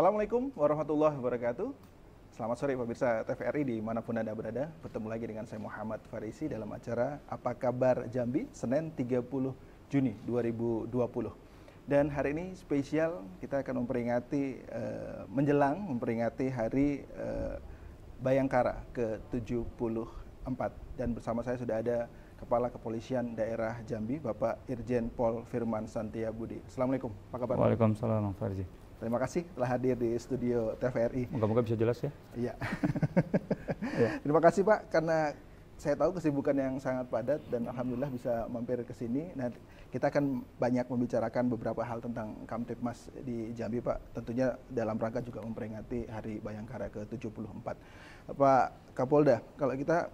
Assalamualaikum warahmatullahi wabarakatuh. Selamat sore pemirsa TVRI di manapun Anda berada. Bertemu lagi dengan saya Muhammad Farisi dalam acara Apa Kabar Jambi, Senin 30 Juni 2020. Dan hari ini spesial kita akan memperingati, uh, menjelang memperingati hari uh, Bayangkara ke-74. Dan bersama saya sudah ada Kepala Kepolisian Daerah Jambi, Bapak Irjen Pol Firman Santia Budi. Assalamualaikum, apa kabar? Waalaikumsalam, Farji. Terima kasih telah hadir di studio TVRI. Moga-moga bisa jelas ya. Iya. iya. Terima kasih Pak karena saya tahu kesibukan yang sangat padat dan alhamdulillah bisa mampir ke sini. Nah, kita akan banyak membicarakan beberapa hal tentang Kamtipmas di Jambi, Pak. Tentunya dalam rangka juga memperingati Hari Bayangkara ke-74. Pak Kapolda, kalau kita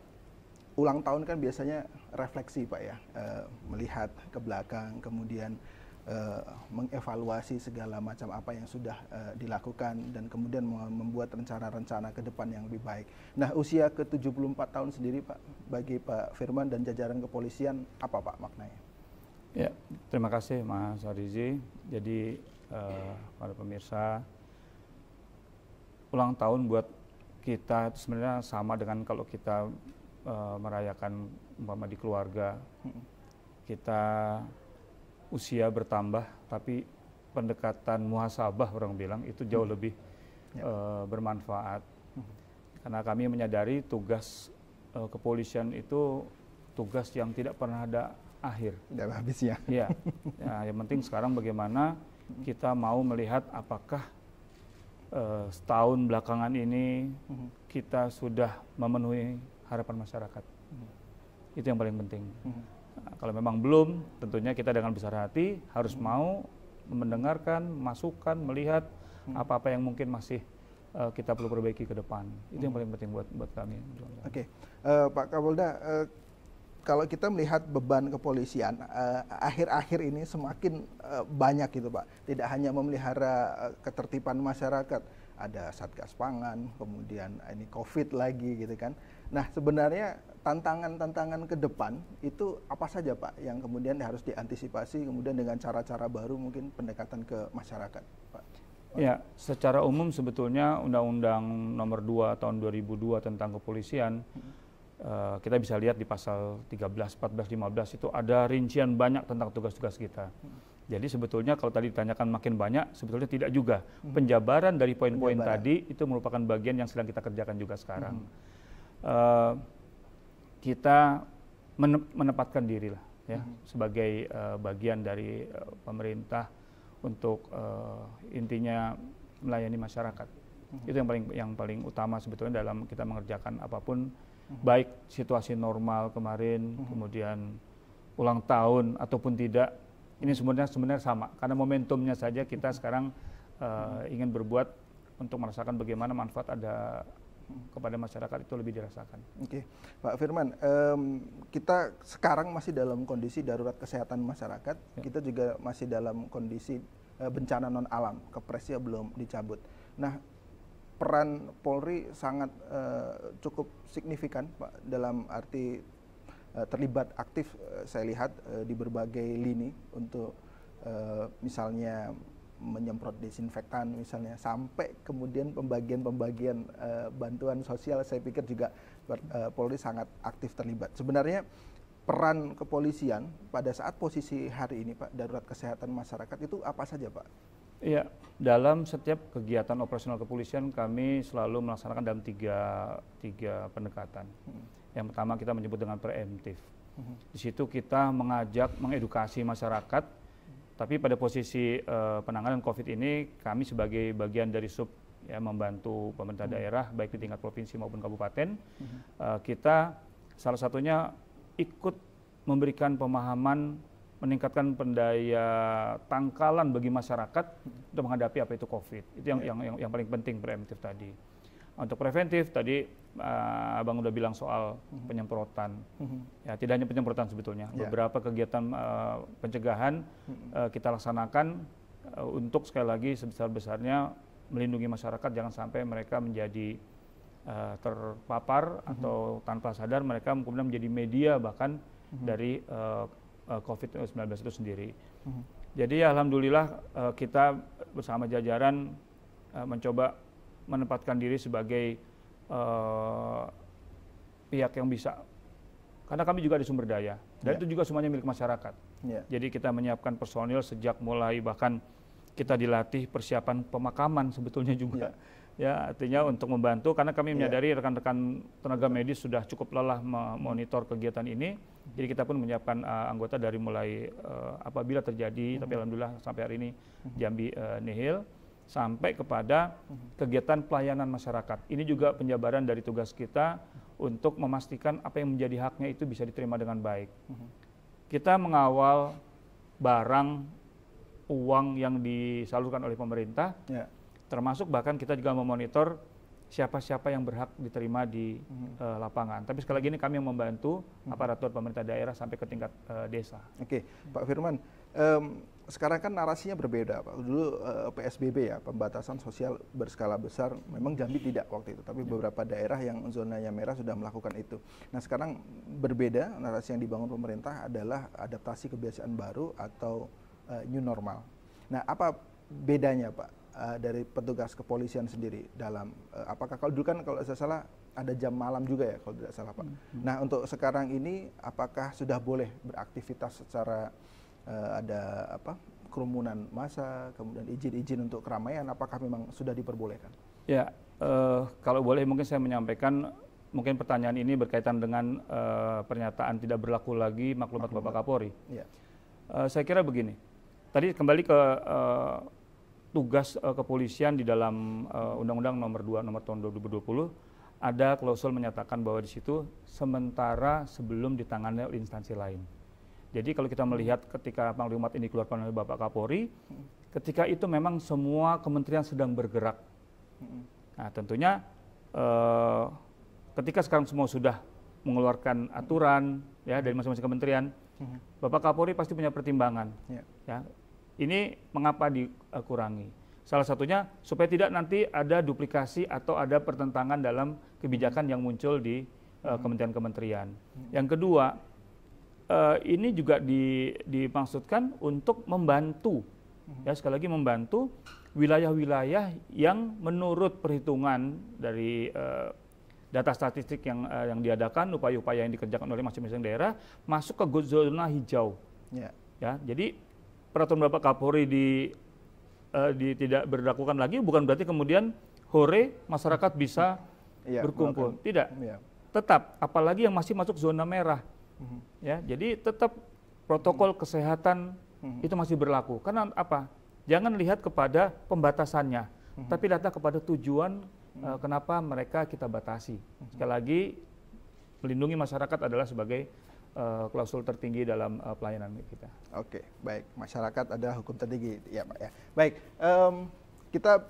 ulang tahun kan biasanya refleksi, Pak ya, e, melihat ke belakang, kemudian Eh, mengevaluasi segala macam apa yang sudah uh, dilakukan dan kemudian membuat rencana-rencana ke depan yang lebih baik. Nah, usia ke-74 tahun sendiri Pak bagi Pak Firman dan jajaran kepolisian apa Pak maknanya? Ya, terima kasih Mas Arizi. Jadi uh, para pemirsa ulang tahun buat kita sebenarnya sama dengan kalau kita uh, merayakan umpama di keluarga. Hmm. Kita usia bertambah tapi pendekatan muhasabah orang bilang itu jauh hmm. lebih ya. uh, bermanfaat karena kami menyadari tugas uh, kepolisian itu tugas yang tidak pernah ada akhir tidak habis ya ya ya yang penting sekarang bagaimana kita mau melihat apakah uh, setahun belakangan ini uh-huh. kita sudah memenuhi harapan masyarakat. Uh-huh. Itu yang paling penting. Uh-huh. Kalau memang belum, tentunya kita dengan besar hati harus hmm. mau mendengarkan, masukan, melihat hmm. apa-apa yang mungkin masih uh, kita perlu perbaiki ke depan. Itu hmm. yang paling penting buat buat kami. Oke, okay. uh, eh, Pak Kapolda, uh, kalau kita melihat beban kepolisian akhir-akhir uh, ini semakin uh, banyak gitu Pak. Tidak hanya memelihara uh, ketertiban masyarakat, ada satgas pangan, kemudian ini COVID lagi gitu kan. Nah, sebenarnya tantangan-tantangan ke depan itu apa saja Pak yang kemudian harus diantisipasi kemudian dengan cara-cara baru mungkin pendekatan ke masyarakat, Pak? Ya, secara umum sebetulnya Undang-Undang Nomor 2 Tahun 2002 tentang Kepolisian hmm. Uh, kita bisa lihat di pasal 13, 14, 15 itu ada rincian banyak tentang tugas-tugas kita. Hmm jadi sebetulnya kalau tadi ditanyakan makin banyak, sebetulnya tidak juga. Hmm. Penjabaran dari poin-poin tadi itu merupakan bagian yang sedang kita kerjakan juga sekarang. Hmm. Uh, kita menempatkan diri lah ya hmm. sebagai uh, bagian dari uh, pemerintah untuk uh, intinya melayani masyarakat. Hmm. Itu yang paling yang paling utama sebetulnya dalam kita mengerjakan apapun hmm. baik situasi normal kemarin, hmm. kemudian ulang tahun ataupun tidak ini sebenarnya sebenarnya sama karena momentumnya saja kita sekarang uh, ingin berbuat untuk merasakan bagaimana manfaat ada kepada masyarakat itu lebih dirasakan. Oke, okay. Pak Firman, um, kita sekarang masih dalam kondisi darurat kesehatan masyarakat. Ya. Kita juga masih dalam kondisi uh, bencana non alam. Kepresnya belum dicabut. Nah, peran Polri sangat uh, cukup signifikan, Pak, dalam arti Eh, terlibat aktif eh, saya lihat eh, di berbagai lini untuk misalnya menyemprot desinfektan misalnya sampai kemudian pembagian-pembagian bantuan sosial saya pikir juga uh, Polri sangat aktif terlibat. Sebenarnya peran kepolisian pada saat posisi hari ini Pak darurat kesehatan masyarakat itu apa saja Pak? Iya, dalam setiap kegiatan operasional kepolisian kami selalu melaksanakan dalam tiga, tiga pendekatan. Hmm. Yang pertama kita menyebut dengan preemptif. Hmm. Di situ kita mengajak, mengedukasi masyarakat, tapi pada posisi uh, penanganan COVID ini kami sebagai bagian dari sub ya membantu pemerintah hmm. daerah baik di tingkat provinsi maupun kabupaten uh, kita salah satunya ikut memberikan pemahaman meningkatkan pendaya tangkalan bagi masyarakat untuk menghadapi apa itu COVID. Itu yang ya. yang, yang yang paling penting preventif tadi. Untuk preventif tadi uh, Abang udah bilang soal mhm. penyemprotan. Mhm. Ya, tidak hanya penyemprotan sebetulnya. Yeah. Beberapa kegiatan uh, pencegahan uh, kita laksanakan uh, untuk sekali lagi sebesar-besarnya melindungi masyarakat jangan sampai mereka menjadi uh, terpapar atau tanpa sadar mereka kemudian menjadi media bahkan dari uh, uh, eh, COVID-19 itu sendiri. Hmm. Jadi alhamdulillah uh, kita bersama jajaran uh, mencoba menempatkan diri sebagai uh, pihak yang bisa karena kami juga ada sumber daya dan yeah. itu juga semuanya milik masyarakat. Yeah. Jadi kita menyiapkan personil sejak mulai bahkan kita dilatih persiapan pemakaman sebetulnya juga. Yeah. Ya, artinya untuk membantu karena kami ya. menyadari rekan-rekan tenaga medis sudah cukup lelah memonitor kegiatan ini jadi kita pun menyiapkan uh, anggota dari mulai uh, apabila terjadi, mm -hmm. tapi alhamdulillah sampai hari ini mhm. Jambi uh, nihil sampai kepada mhm. kegiatan pelayanan masyarakat. Ini juga penjabaran dari tugas kita mhm. untuk memastikan apa yang menjadi haknya itu bisa diterima dengan baik. Kita mengawal barang uang yang disalurkan oleh pemerintah, yeah. termasuk bahkan kita juga memonitor siapa-siapa yang berhak diterima di hmm. uh, lapangan. Tapi sekali lagi ini kami yang membantu hmm. aparatur pemerintah daerah sampai ke tingkat uh, desa. Oke, okay. Hmm. Pak Firman, um, sekarang kan narasinya berbeda, Pak. Dulu uh, eh, PSBB ya, pembatasan sosial berskala besar. Memang Jambi tidak waktu itu, tapi ya. beberapa daerah yang zonanya merah sudah melakukan itu. Nah, sekarang berbeda narasi yang dibangun pemerintah adalah adaptasi kebiasaan baru atau uh, new normal. Nah, apa bedanya, Pak? Eh, dari petugas kepolisian sendiri dalam uh, apakah kalau dulu kan kalau saya salah ada jam malam juga ya kalau tidak salah Pak. Hmm. hmm. Nah, untuk sekarang ini apakah sudah boleh beraktivitas secara uh, ada apa kerumunan masa kemudian izin-izin untuk keramaian apakah memang sudah diperbolehkan? Ya, uh, kalau boleh mungkin saya menyampaikan mungkin pertanyaan ini berkaitan dengan uh, pernyataan tidak berlaku lagi maklumat, maklumat. Bapak Kapolri. Ya. Uh, saya kira begini. Tadi kembali ke uh, tugas uh, kepolisian di dalam eh, Undang-Undang Nomor 2 Nomor tahun 2020 ada klausul menyatakan bahwa di situ sementara sebelum ditangani oleh instansi lain. Jadi kalau kita melihat ketika maklumat ini keluar oleh Bapak Kapolri, ketika itu memang semua kementerian sedang bergerak. Nah tentunya eh, ketika sekarang semua sudah mengeluarkan aturan ya dari masing-masing kementerian, hmm. Bapak Kapolri pasti punya pertimbangan. Ya. ya. Ini mengapa dikurangi? Salah satunya supaya tidak nanti ada duplikasi atau ada pertentangan dalam kebijakan yang muncul di eh, hmm. kementerian-kementerian. Uh, Yang kedua, uh, ini juga di, dimaksudkan untuk membantu, hmm. ya sekali lagi membantu wilayah-wilayah yang menurut perhitungan dari uh, data statistik yang uh, yang diadakan, upaya-upaya yang dikerjakan oleh masing-masing daerah masuk ke zona hijau. Yeah. Ya, jadi peraturan Bapak Kapolri di, uh, di tidak berlakukan lagi bukan berarti kemudian hore masyarakat bisa ya, berkumpul. Melakukan. Tidak. Ya. Tetap apalagi yang masih masuk zona merah. Mhm. Ya, jadi tetap protokol mhm. kesehatan mhm. itu masih berlaku. Karena apa? Jangan lihat kepada pembatasannya, tapi lihatlah kepada tujuan uh, kenapa mereka kita batasi. Sekali lagi melindungi masyarakat adalah sebagai uh, klausul tertinggi dalam uh, pelayanan kita. Oke, okay, baik. Masyarakat ada hukum tertinggi, ya Pak ya. Baik, um, kita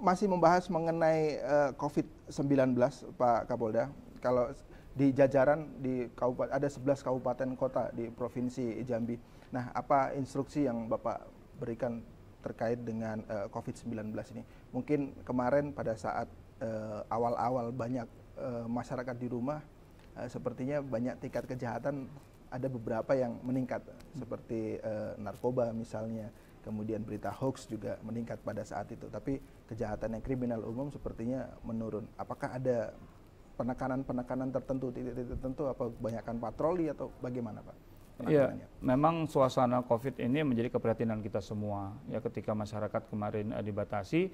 masih membahas mengenai uh, eh, COVID-19, Pak Kapolda. Kalau di jajaran di kabupaten ada 11 kabupaten kota di provinsi Jambi. Nah, apa instruksi yang Bapak berikan terkait dengan uh, COVID-19 ini? Mungkin kemarin pada saat awal-awal uh, banyak uh, masyarakat di rumah uh, sepertinya banyak tingkat kejahatan ada beberapa yang meningkat seperti uh, narkoba misalnya kemudian berita hoax juga meningkat pada saat itu tapi kejahatan yang kriminal umum sepertinya menurun apakah ada penekanan-penekanan tertentu titik-titik tertentu apa kebanyakan patroli atau bagaimana Pak Iya, memang suasana COVID ini menjadi keprihatinan kita semua. Ya, ketika masyarakat kemarin eh, dibatasi,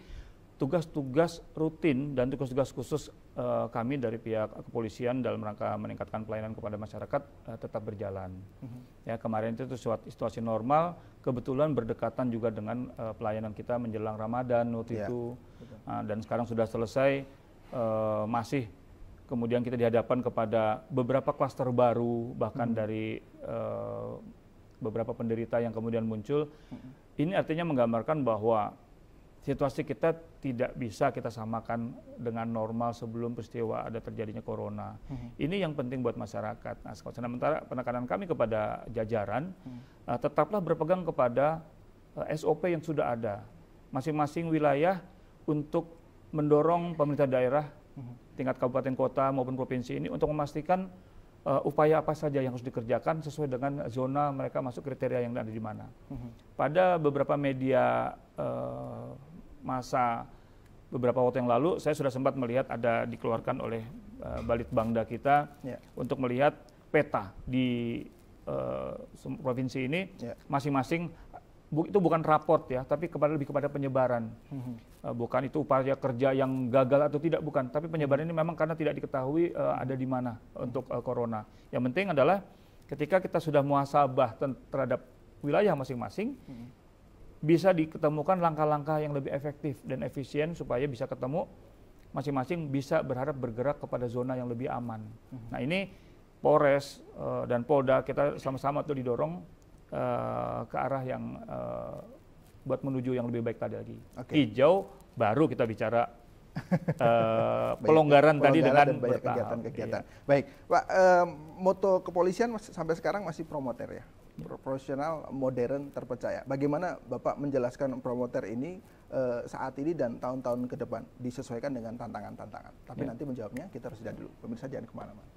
tugas-tugas rutin dan tugas-tugas khusus uh, kami dari pihak kepolisian dalam rangka meningkatkan pelayanan kepada masyarakat uh, tetap berjalan. Mm -hmm. Ya kemarin itu suatu situasi normal, kebetulan berdekatan juga dengan uh, pelayanan kita menjelang Ramadan waktu yeah. itu, uh, dan sekarang sudah selesai uh, masih kemudian kita dihadapkan kepada beberapa klaster baru bahkan mm -hmm. dari uh, beberapa penderita yang kemudian muncul. Mm -hmm. Ini artinya menggambarkan bahwa situasi kita tidak bisa kita samakan dengan normal sebelum peristiwa ada terjadinya corona. Hmm. Ini yang penting buat masyarakat. Nah, sementara penekanan kami kepada jajaran hmm. uh, tetaplah berpegang kepada uh, eh, SOP yang sudah ada. Masing-masing wilayah untuk mendorong pemerintah daerah hmm. tingkat kabupaten kota maupun provinsi ini untuk memastikan uh, upaya apa saja yang harus dikerjakan sesuai dengan zona mereka masuk kriteria yang ada di mana. Hmm. Pada beberapa media uh, masa beberapa waktu yang lalu saya sudah sempat melihat ada dikeluarkan oleh uh, Balit Bangda kita ya. untuk melihat peta di uh, provinsi ini ya. masing-masing ya. bu, itu bukan raport ya tapi kepada lebih kepada penyebaran hmm uh, bukan itu upaya kerja yang gagal atau tidak bukan tapi penyebaran hmm. ini memang karena tidak diketahui uh, ada di mana untuk uh, corona yang penting adalah ketika kita sudah muasabah terhadap wilayah masing-masing hmm bisa diketemukan langkah-langkah yang lebih efektif dan efisien supaya bisa ketemu masing-masing bisa berharap bergerak kepada zona yang lebih aman. Mm-hmm. Nah ini Polres uh, dan Polda kita sama-sama tuh didorong uh, ke arah yang uh, buat menuju yang lebih baik tadi lagi. Okay. Hijau baru kita bicara uh, pelonggaran, tadi dengan kegiatan-kegiatan. Iya. Baik, Pak, uh, moto kepolisian sampai sekarang masih promoter ya profesional modern, terpercaya. Bagaimana Bapak menjelaskan promoter ini uh, saat ini dan tahun-tahun ke depan disesuaikan dengan tantangan-tantangan. Tapi ya. nanti menjawabnya kita harus jeda dulu. Pemirsa jangan kemana-mana.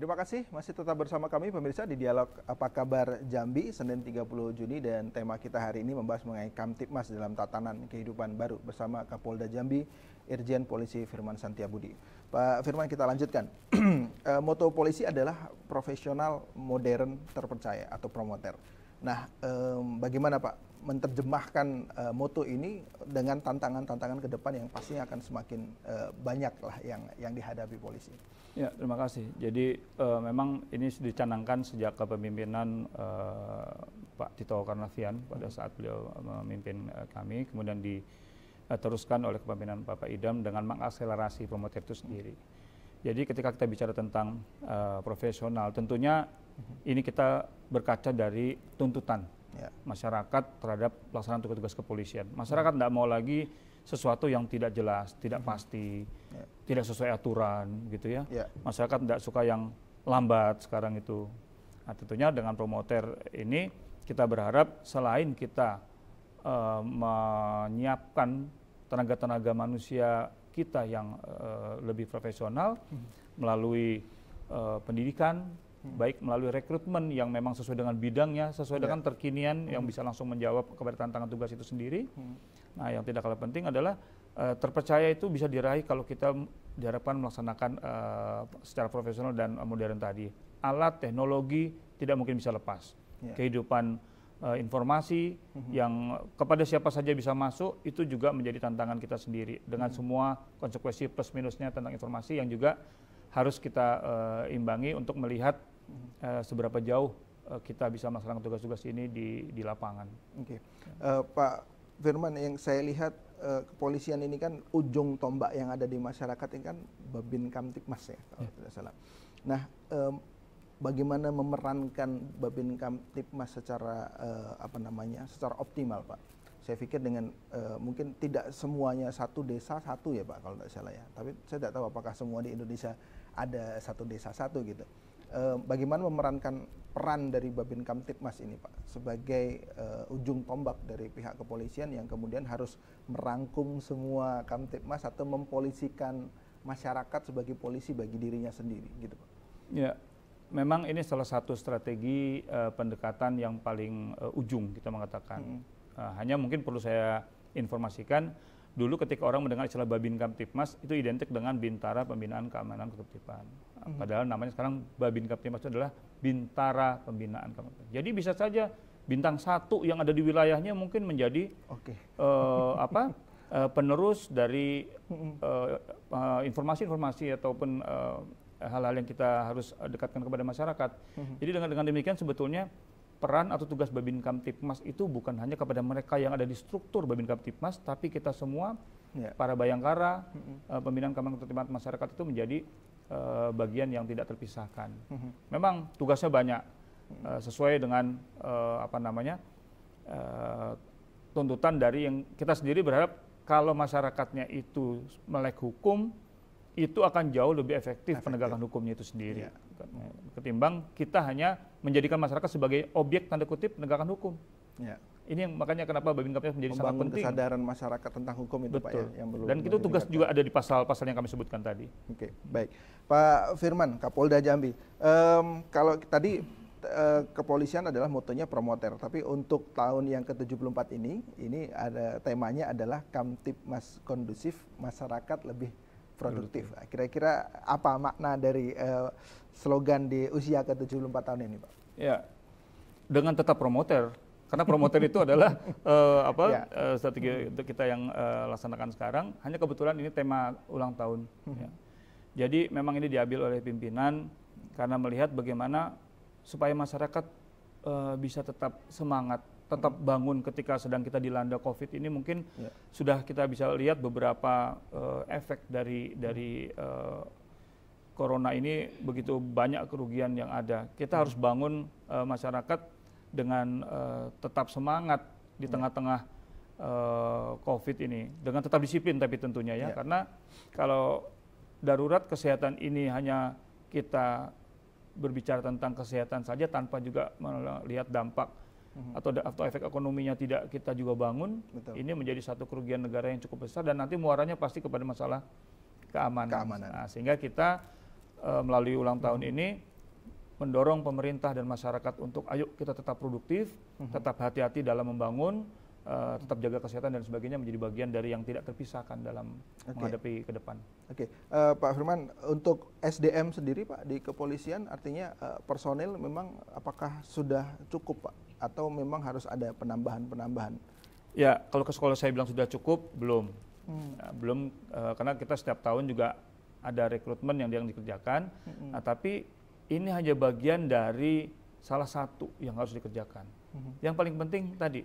Terima kasih masih tetap bersama kami pemirsa di dialog Apa Kabar Jambi Senin 30 Juni dan tema kita hari ini membahas mengenai Kamtipmas dalam tatanan kehidupan baru bersama Kapolda Jambi Irjen Polisi Firman Santiabudi. Pak Firman kita lanjutkan. Eh, moto polisi adalah profesional, modern, terpercaya atau promoter. Nah, bagaimana Pak menerjemahkan e, moto ini dengan tantangan-tantangan ke depan yang pasti akan semakin e, eh, banyak lah yang yang dihadapi polisi? Ya, terima kasih. Jadi uh, memang ini dicanangkan sejak kepemimpinan uh, Pak Tito Karnavian pada hmm. saat beliau eh, memimpin uh, kami, kemudian diteruskan oleh kepemimpinan Bapak Idam dengan mengakselerasi promotif itu sendiri. Jadi ketika kita bicara tentang uh, profesional, tentunya hmm. ini kita berkaca dari tuntutan ya. masyarakat terhadap pelaksanaan tugas-tugas kepolisian. Masyarakat tidak mau lagi sesuatu yang tidak jelas, tidak hmm. pasti, ya. tidak sesuai aturan, gitu ya. ya. Masyarakat tidak suka yang lambat sekarang itu. Nah, tentunya dengan promoter ini kita berharap selain kita uh, menyiapkan tenaga-tenaga manusia kita yang uh, lebih profesional hmm. melalui uh, pendidikan Hmm. baik melalui rekrutmen yang memang sesuai dengan bidangnya, sesuai yeah. dengan terkinian hmm. yang bisa langsung menjawab kepada tantangan tugas itu sendiri. Hmm. Nah, yang tidak kalah penting adalah uh, terpercaya itu bisa diraih kalau kita diharapkan melaksanakan uh, secara profesional dan modern tadi. Alat teknologi tidak mungkin bisa lepas. Yeah. Kehidupan uh, informasi hmm yang kepada siapa saja bisa masuk itu juga menjadi tantangan kita sendiri dengan hmm semua konsekuensi plus minusnya tentang informasi yang juga harus kita uh, imbangi untuk melihat uh, seberapa jauh uh, kita bisa melaksanakan tugas-tugas ini di, di lapangan. Oke, okay. uh, Pak Firman, yang saya lihat uh, kepolisian ini kan ujung tombak yang ada di masyarakat ini kan Babin Kamtikmas ya, kalau yeah. tidak salah. Nah, um, bagaimana memerankan Babin Kamtikmas secara uh, apa namanya, secara optimal, Pak? saya pikir dengan uh, mungkin tidak semuanya satu desa satu ya Pak kalau tidak salah ya. Tapi saya tidak tahu apakah semua di Indonesia ada satu desa satu gitu. E, bagaimana memerankan peran dari Babin Kamtipmas ini Pak sebagai e, ujung tombak dari pihak kepolisian yang kemudian harus merangkum semua Kamtipmas atau mempolisikan masyarakat sebagai polisi bagi dirinya sendiri gitu Pak. Ya, memang ini salah satu strategi uh, pendekatan yang paling uh, ujung kita mengatakan. Hmm. Uh, hanya mungkin perlu saya informasikan dulu ketika orang mendengar istilah Babin Kamtipmas itu identik dengan Bintara Pembinaan Keamanan Ketertiban. Hmm. Padahal namanya sekarang Babin Kamtipmas itu adalah Bintara Pembinaan Keamanan. Jadi bisa saja bintang satu yang ada di wilayahnya mungkin menjadi okay. uh, eh, apa uh, penerus dari hmm. eh, informasi-informasi uh, uh, ataupun hal-hal uh, yang kita harus dekatkan kepada masyarakat. Hmm. Jadi dengan dengan demikian sebetulnya peran atau tugas Babin Kamtipmas itu bukan hanya kepada mereka yang ada di struktur Babin Kamtipmas, tapi kita semua yeah. para bayangkara, mm -hmm. uh, pembinaan keamanan ketertiban masyarakat itu menjadi uh, bagian yang tidak terpisahkan. Mm -hmm. Memang tugasnya banyak uh, sesuai dengan uh, apa namanya uh, tuntutan dari yang kita sendiri berharap kalau masyarakatnya itu melek hukum itu akan jauh lebih efektif, efektif. penegakan hukumnya itu sendiri. Yeah ketimbang kita hanya menjadikan masyarakat sebagai objek tanda kutip penegakan hukum. Ya. Ini yang makanya kenapa Babinkamtibmas menjadi Membangun sangat penting. kesadaran masyarakat tentang hukum itu Betul. Pak ya, yang Dan itu tugas juga ada di pasal-pasal yang kami sebutkan tadi. Oke, okay. baik. Pak Firman, Kapolda Jambi. Um, kalau tadi e, kepolisian adalah motonya promoter, tapi untuk tahun yang ke-74 ini, ini ada temanya adalah mas kondusif, masyarakat lebih produktif. Kira-kira apa makna dari uh, slogan di usia ke-74 tahun ini, Pak? Ya, dengan tetap promoter. Karena promoter itu adalah uh, apa ya. uh, strategi untuk kita yang uh, laksanakan sekarang. Hanya kebetulan ini tema ulang tahun. Hmm. ya. Jadi memang ini diambil oleh pimpinan karena melihat bagaimana supaya masyarakat uh, bisa tetap semangat tetap bangun ketika sedang kita dilanda COVID ini mungkin yeah. sudah kita bisa lihat beberapa uh, efek dari dari uh, corona ini begitu banyak kerugian yang ada. Kita harus bangun uh, masyarakat dengan uh, tetap semangat di ya. tengah-tengah uh, COVID ini dengan tetap disiplin tapi tentunya ya yeah. karena kalau darurat kesehatan ini hanya kita berbicara tentang kesehatan saja tanpa juga melihat dampak hmm. atau atau efek ekonominya tidak kita juga bangun, Betul. ini menjadi satu kerugian negara yang cukup besar dan nanti muaranya pasti kepada masalah keamanan. keamanan. Nah, sehingga kita e, melalui ulang mhm. tahun ini mendorong pemerintah dan masyarakat untuk ayo kita tetap produktif, mhm. tetap hati-hati dalam membangun, e, tetap jaga kesehatan dan sebagainya menjadi bagian dari yang tidak terpisahkan dalam okay. menghadapi ke depan. Oke, okay. uh, eh, Pak Firman, untuk SDM sendiri Pak di kepolisian artinya uh, personil memang apakah sudah cukup Pak? atau memang harus ada penambahan-penambahan? Ya, kalau ke sekolah saya bilang sudah cukup, belum. Hmm. Ya, belum, uh, karena kita setiap tahun juga ada rekrutmen yang, yang dikerjakan. Hmm. Nah, tapi ini hanya bagian dari salah satu yang harus dikerjakan. Hmm. Yang paling penting tadi,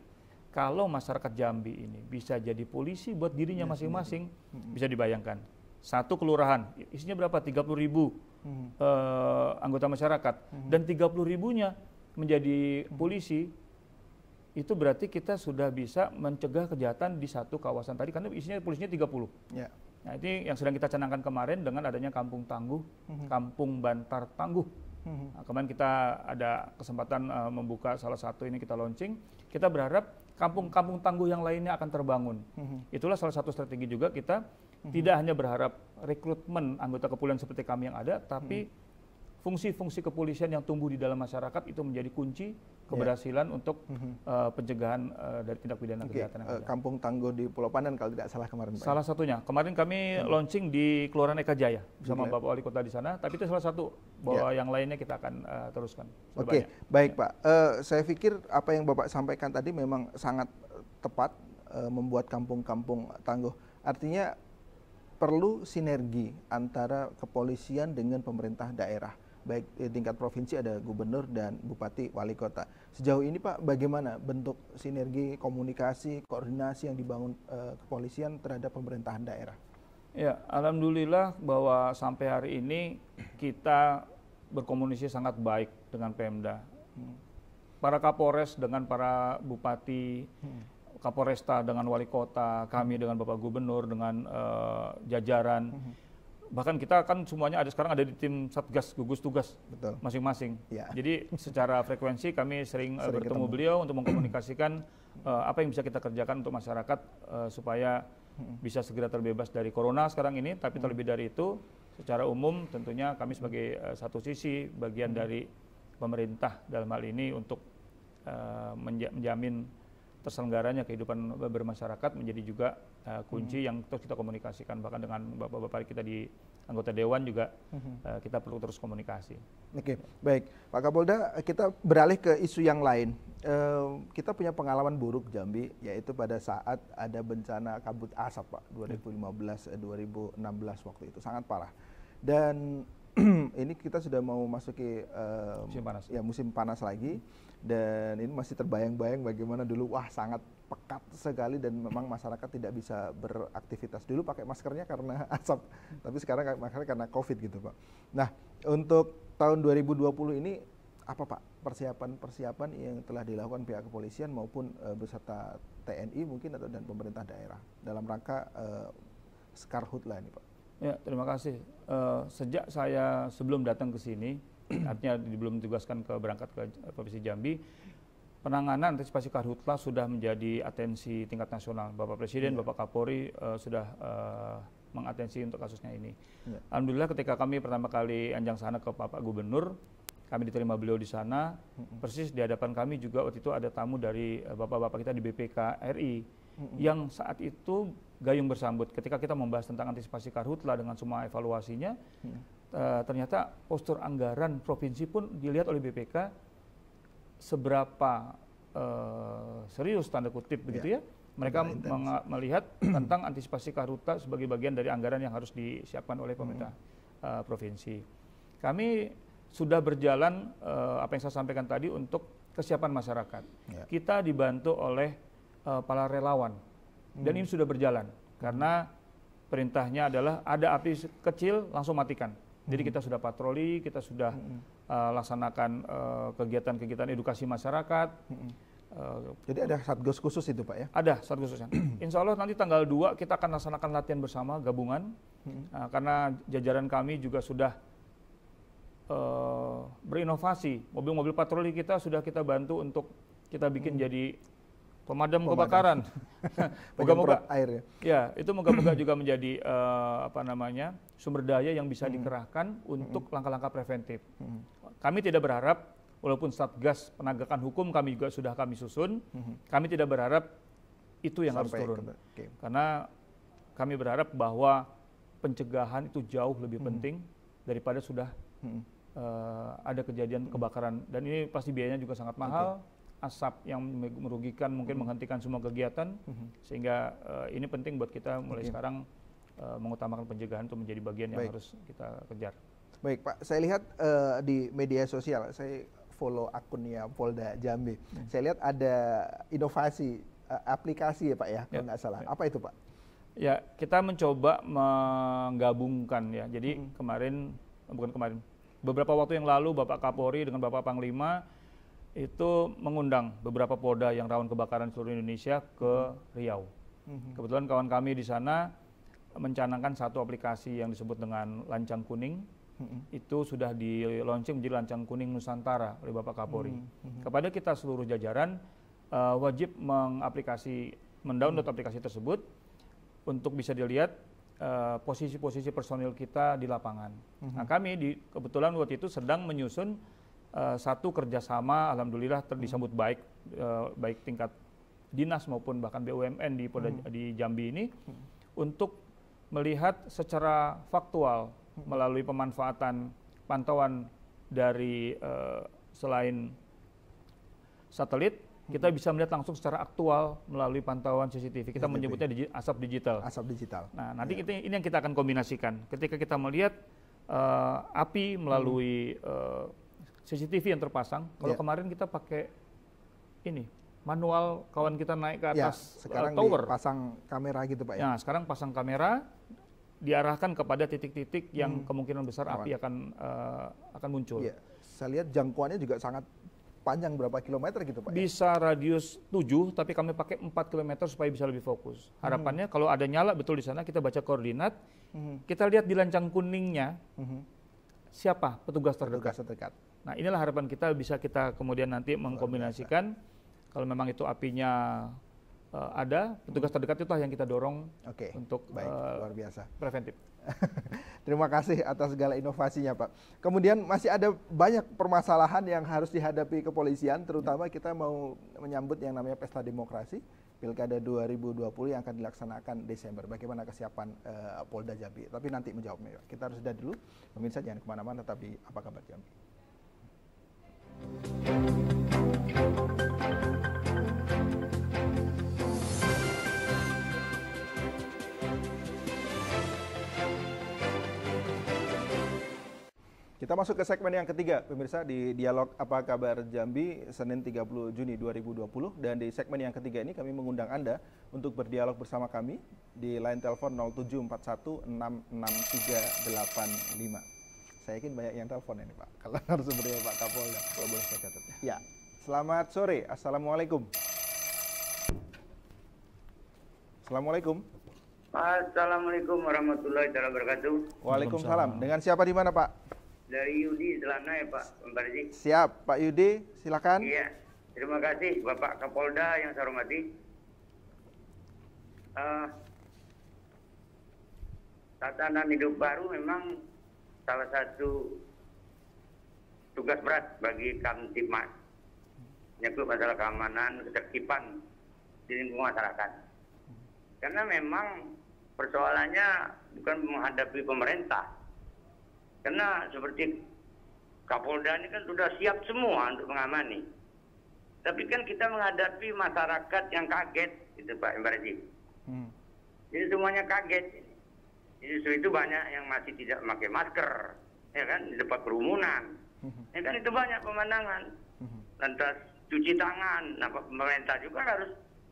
kalau masyarakat Jambi ini bisa jadi polisi buat dirinya iya, masing-masing, hmm. bisa dibayangkan. Satu kelurahan, isinya berapa? tiga puluh ribu uh, anggota masyarakat. Hmm. Dan 30 ribunya menjadi polisi itu berarti kita sudah bisa mencegah kejahatan di satu kawasan tadi karena isinya polisinya 30. Ya. Nah, ini yang sedang kita canangkan kemarin dengan adanya Kampung Tangguh, -hmm. Kampung Bantar Tangguh. Mm -hmm. Nah, kemarin kita ada kesempatan uh, membuka salah satu ini kita launching. Kita berharap kampung-kampung tangguh yang lainnya akan terbangun. -hmm. Itulah salah satu strategi juga kita -hmm. tidak hanya berharap rekrutmen anggota kepolisian seperti kami yang ada, tapi -hmm fungsi-fungsi kepolisian yang tumbuh di dalam masyarakat itu menjadi kunci keberhasilan yeah. untuk mm -hmm. uh, pencegahan uh, dari tindak pidana okay. kejahatan. Uh, Kampung Tangguh di Pulau Pandan kalau tidak salah kemarin. Pak. Salah satunya. Kemarin kami hmm. launching di Kelurahan Eka Jaya bersama iya. Bapak Wali Kota di sana. Tapi itu salah satu bahwa yeah. yang lainnya kita akan uh, teruskan. Oke, okay. baik ya. Pak. Uh, saya pikir apa yang Bapak sampaikan tadi memang sangat tepat uh, membuat kampung-kampung tangguh. Artinya perlu sinergi antara kepolisian dengan pemerintah daerah baik di eh, tingkat provinsi ada gubernur dan bupati wali kota. Sejauh ini Pak bagaimana bentuk sinergi komunikasi koordinasi yang dibangun eh, kepolisian terhadap pemerintahan daerah? Ya, alhamdulillah bahwa sampai hari ini kita berkomunikasi sangat baik dengan Pemda. Hmm. Para Kapolres dengan para bupati, hmm. Kapolresta dengan wali kota, kami hmm. dengan Bapak Gubernur dengan uh, jajaran bahkan kita kan semuanya ada sekarang ada di tim satgas gugus tugas masing-masing. Ya. Jadi secara frekuensi kami sering, eh, sering bertemu ketemu. beliau untuk mengkomunikasikan uh, apa yang bisa kita kerjakan untuk masyarakat uh, supaya hmm. bisa segera terbebas dari corona sekarang ini. Tapi hmm. terlebih dari itu, secara umum tentunya kami sebagai uh, satu sisi bagian hmm. dari pemerintah dalam hal ini untuk uh, menjamin terselenggaranya kehidupan bermasyarakat menjadi juga uh, kunci hmm. yang terus kita komunikasikan bahkan dengan bapak-bapak kita di anggota dewan juga hmm. uh, kita perlu terus komunikasi. Oke, okay. baik Pak Kapolda, kita beralih ke isu yang lain. Uh, kita punya pengalaman buruk Jambi yaitu pada saat ada bencana kabut asap Pak 2015 hmm. 2016 waktu itu sangat parah. Dan ini kita sudah mau masuki uh, musim Ya, musim panas lagi dan ini masih terbayang-bayang bagaimana dulu wah sangat pekat sekali dan memang masyarakat tidak bisa beraktivitas dulu pakai maskernya karena asap tapi sekarang maskernya karena covid gitu pak nah untuk tahun 2020 ini apa pak persiapan-persiapan yang telah dilakukan pihak kepolisian maupun e, beserta TNI mungkin atau dan pemerintah daerah dalam rangka e, skarhut lah ini pak ya terima kasih e, sejak saya sebelum datang ke sini artinya belum ditugaskan ke berangkat ke provinsi Jambi penanganan antisipasi karhutla sudah menjadi atensi tingkat nasional. Bapak Presiden, ya. Bapak Kapolri uh, sudah uh, mengatensi untuk kasusnya ini. Ya. Alhamdulillah ketika kami pertama kali anjang sana ke Bapak Gubernur, kami diterima beliau di sana. hmm Persis di hadapan kami juga waktu itu ada tamu dari eh, bapak-bapak kita di BPK RI hmm yang saat itu gayung bersambut. Ketika kita membahas tentang antisipasi karhutla dengan semua evaluasinya, hmm uh, ternyata postur anggaran provinsi pun dilihat oleh BPK seberapa uh, serius tanda kutip iya. begitu ya. ya mereka melihat tentang antisipasi karuta sebagai bagian dari anggaran yang harus disiapkan oleh pemerintah hmm. uh, provinsi. Kami sudah berjalan uh, apa yang saya sampaikan tadi untuk kesiapan masyarakat. Ya. Kita dibantu oleh uh, para relawan hmm. dan ini sudah berjalan karena perintahnya adalah ada api kecil langsung matikan. Jadi hmm. kita sudah patroli, kita sudah hmm uh, laksanakan kegiatan eh, kegiatan-kegiatan edukasi masyarakat. Hmm. Uh, Jadi ada satgas khusus itu Pak ya? Ada satgas khususnya. Insya Allah nanti tanggal 2 kita akan laksanakan latihan bersama gabungan. Hmm. Uh, karena jajaran kami juga sudah uh, berinovasi. Mobil-mobil patroli kita sudah kita bantu untuk kita bikin hmm. jadi pemadam, pemadam. kebakaran. moga-moga air ya. Ya, itu moga-moga juga menjadi uh, apa namanya? sumber daya yang bisa hmm. dikerahkan untuk hmm. langkah-langkah preventif. Hmm. Kami tidak berharap walaupun Satgas penegakan hukum kami juga sudah kami susun, hmm. kami tidak berharap itu yang Sampai harus turun. Okay. Karena kami berharap bahwa pencegahan itu jauh lebih hmm. penting daripada sudah hmm. uh, ada kejadian kebakaran dan ini pasti biayanya juga sangat mahal. Okay asap yang merugikan mungkin hmm. menghentikan semua kegiatan hmm. sehingga uh, ini penting buat kita mulai okay. sekarang uh, mengutamakan pencegahan itu menjadi bagian yang Baik. harus kita kejar. Baik Pak, saya lihat uh, di media sosial saya follow akunnya Polda Jambi. Hmm. Saya lihat ada inovasi uh, aplikasi ya Pak ya, kalau ya. nggak salah. Ya. Apa itu Pak? Ya kita mencoba menggabungkan ya. Jadi hmm. kemarin bukan kemarin beberapa waktu yang lalu Bapak Kapolri dengan Bapak Panglima itu mengundang beberapa polda yang rawan kebakaran seluruh Indonesia ke Riau. Mhm. Kebetulan kawan kami di sana mencanangkan satu aplikasi yang disebut dengan Lancang Kuning. Mhm. Itu sudah di launching menjadi Lancang Kuning Nusantara oleh Bapak Kapolri. Mhm, Kepada kita seluruh jajaran uh, wajib mengaplikasi mendownload aplikasi tersebut untuk bisa dilihat posisi eh, posisi-posisi personil kita di lapangan. Nah, kami di kebetulan waktu itu sedang menyusun Eh, satu kerjasama alhamdulillah terdisambut hmm. baik uh, baik tingkat dinas maupun bahkan BUMN di Polda, hmm. di Jambi ini hmm. untuk melihat secara faktual hmm. melalui pemanfaatan pantauan dari uh, selain satelit kita hmm. bisa melihat langsung secara aktual melalui pantauan CCTV. Kita menyebutnya digi asap digital. Asap digital. Nah, nanti ya. kita, ini yang kita akan kombinasikan. Ketika kita melihat uh, api melalui hmm. CCTV yang terpasang. Kalau yeah. kemarin kita pakai ini manual kawan kita naik ke ya, atas ya, sekarang uh, tower. pasang kamera gitu Pak ya. Nah, sekarang pasang kamera diarahkan kepada titik-titik hmm. yang kemungkinan besar Kawan. api akan uh, akan muncul. Ya. Saya lihat jangkauannya juga sangat panjang berapa kilometer gitu Pak? Ya? Bisa ya? radius 7 tapi kami pakai 4 kilometer supaya bisa lebih fokus. Hmm. Harapannya hmm. kalau ada nyala betul di sana kita baca koordinat, hmm. kita lihat di lancang kuningnya hmm. siapa petugas terdekat. Petugas terdekat. Nah inilah harapan kita bisa kita kemudian nanti mengkombinasikan kalau memang itu apinya uh, ada petugas terdekat itulah yang kita dorong okay. untuk Baik, uh, luar biasa preventif. Terima kasih atas segala inovasinya Pak. Kemudian masih ada banyak permasalahan yang harus dihadapi kepolisian, terutama ya. kita mau menyambut yang namanya pesta demokrasi pilkada 2020 yang akan dilaksanakan Desember. Bagaimana kesiapan uh, Polda Jambi? Tapi nanti menjawabnya. Kita harus sudah dulu. Pemirsa jangan kemana-mana, tapi apa kabar Jambi? Kita masuk ke segmen yang ketiga, pemirsa di Dialog Apa Kabar Jambi Senin 30 Juni 2020 dan di segmen yang ketiga ini kami mengundang Anda untuk berdialog bersama kami di line telepon 074166385. Saya yakin banyak yang telepon ini Pak. Kalau harus beri Pak Kapolda. Kalau boleh saya catat ya. ya. Selamat sore. Assalamualaikum. Assalamualaikum. Assalamualaikum warahmatullahi wabarakatuh. Waalaikumsalam. Dengan siapa di mana Pak? Dari Yudi Selana ya Pak Pembarji. Siap Pak Yudi, silakan. Iya. Terima kasih Bapak Kapolda yang saya hormati. Uh, tatanan hidup baru memang salah satu tugas berat bagi Kamtibmas, menyangkut masalah keamanan, ketertiban di lingkungan masyarakat. Karena memang persoalannya bukan menghadapi pemerintah. Karena seperti Kapolda ini kan sudah siap semua untuk mengamani. Tapi kan kita menghadapi masyarakat yang kaget, itu Pak Imbarji. Hmm. Jadi semuanya kaget justru itu banyak yang masih tidak memakai masker, ya kan, di tempat kerumunan. Ya kan itu banyak pemandangan. Lantas cuci tangan, nah pemerintah juga harus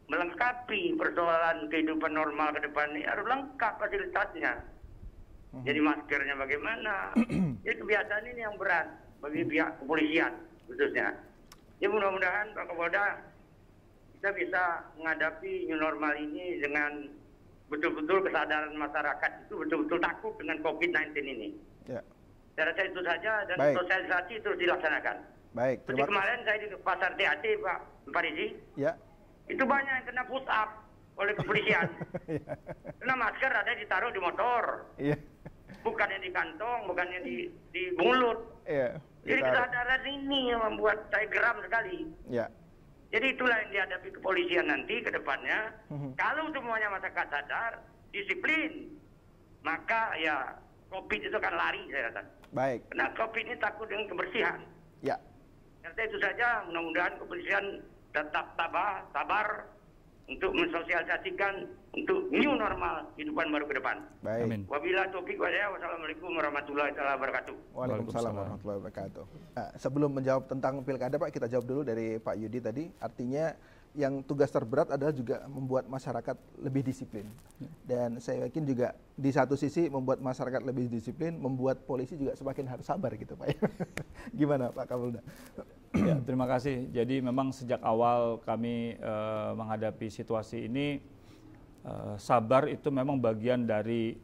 melengkapi persoalan kehidupan normal ke depan ini harus lengkap fasilitasnya. Jadi maskernya bagaimana? Jadi kebiasaan ini yang berat bagi pihak kepolisian khususnya. Ya mudah-mudahan Pak Kapolda kita bisa menghadapi new normal ini dengan betul-betul kesadaran masyarakat itu betul-betul takut dengan COVID-19 ini. Ya. Saya rasa itu saja dan Baik. sosialisasi terus dilaksanakan. Baik. Seperti kemarin saya di pasar THT Pak Parisi. Ya. Itu banyak yang kena push up oleh kepolisian. Ya. Kena masker ada ditaruh di motor. Iya. Bukannya di kantong, bukannya di di mulut. Iya. Jadi kesadaran ini yang membuat saya geram sekali. Ya. Jadi itulah yang dihadapi kepolisian nanti ke depannya. Mm-hmm. Kalau semuanya masyarakat sadar, disiplin, maka ya COVID itu akan lari saya rasa. Baik. Karena COVID ini takut dengan kebersihan. Ya. Nanti itu saja, mudah-mudahan kepolisian tetap tabah, sabar, untuk mensosialisasikan untuk new normal kehidupan baru ke depan. Baik. Amin. Wabila topik wajah. Wassalamualaikum warahmatullahi wabarakatuh. Waalaikumsalam warahmatullahi wabarakatuh. Nah, sebelum menjawab tentang pilkada Pak, kita jawab dulu dari Pak Yudi tadi. Artinya yang tugas terberat adalah juga membuat masyarakat lebih disiplin. Ya. Dan saya yakin juga di satu sisi membuat masyarakat lebih disiplin, membuat polisi juga semakin harus sabar gitu Pak. Gimana Pak Kapolda? Ya, terima kasih. Jadi memang sejak awal kami uh, menghadapi situasi ini, uh, sabar itu memang bagian dari